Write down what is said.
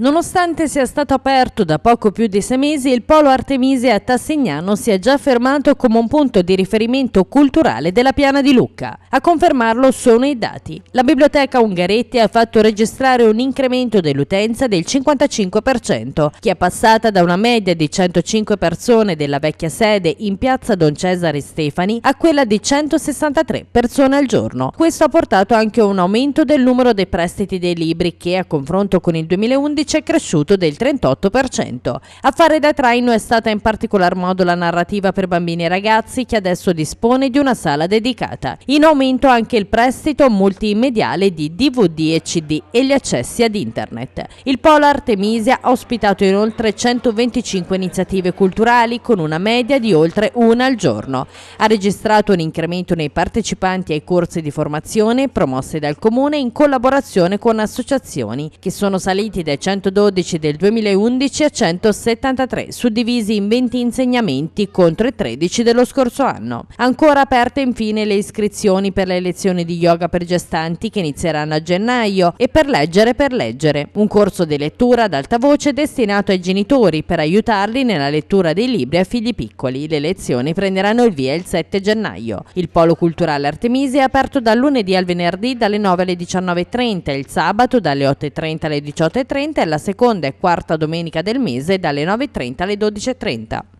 Nonostante sia stato aperto da poco più di sei mesi, il Polo Artemisia a Tassignano si è già fermato come un punto di riferimento culturale della Piana di Lucca. A confermarlo sono i dati. La Biblioteca Ungaretti ha fatto registrare un incremento dell'utenza del 55%, che è passata da una media di 105 persone della vecchia sede in piazza Don Cesare Stefani a quella di 163 persone al giorno. Questo ha portato anche a un aumento del numero dei prestiti dei libri che, a confronto con il 2011, indice è cresciuto del 38%. A fare da traino è stata in particolar modo la narrativa per bambini e ragazzi che adesso dispone di una sala dedicata. In aumento anche il prestito multimediale di DVD e CD e gli accessi ad internet. Il Polo Artemisia ha ospitato inoltre 125 iniziative culturali con una media di oltre una al giorno. Ha registrato un incremento nei partecipanti ai corsi di formazione promossi dal Comune in collaborazione con associazioni che sono saliti dai 100 112 del 2011 a 173, suddivisi in 20 insegnamenti contro i 13 dello scorso anno. Ancora aperte infine le iscrizioni per le lezioni di yoga per gestanti che inizieranno a gennaio e per leggere per leggere, un corso di lettura ad alta voce destinato ai genitori per aiutarli nella lettura dei libri a figli piccoli. Le lezioni prenderanno il via il 7 gennaio. Il Polo Culturale Artemisi è aperto dal lunedì al venerdì dalle 9 alle 19.30 il sabato dalle 8.30 alle 18.30 e alla seconda e quarta domenica del mese dalle 9.30 alle 12.30.